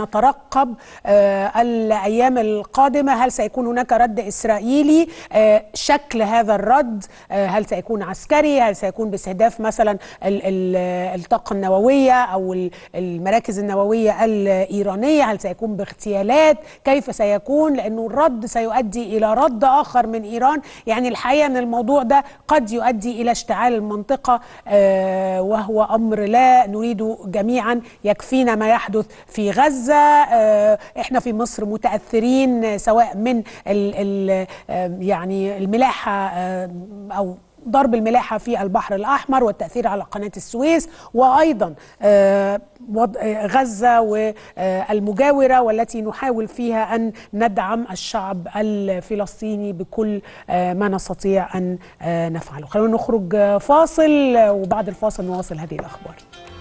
نترقب آه، الأيام القادمة هل سيكون هناك رد إسرائيلي آه، شكل هذا الرد آه، هل سيكون عسكري هل سيكون باستهداف مثلا الطاقة النووية أو المراكز النووية الإيرانية هل سيكون باغتيالات كيف سيكون لأنه الرد سيؤدي إلى رد آخر من إيران يعني الحقيقة أن الموضوع ده قد يؤدي إلى اشتعال المنطقة وهو أمر لا نريده جميعا يكفينا ما يحدث في غزة غزه آه، احنا في مصر متاثرين آه، سواء من الـ الـ آه، يعني الملاحه او ضرب الملاحة في البحر الأحمر والتأثير على قناة السويس وأيضا غزة والمجاورة والتي نحاول فيها أن ندعم الشعب الفلسطيني بكل ما نستطيع أن نفعله خلونا نخرج فاصل وبعد الفاصل نواصل هذه الأخبار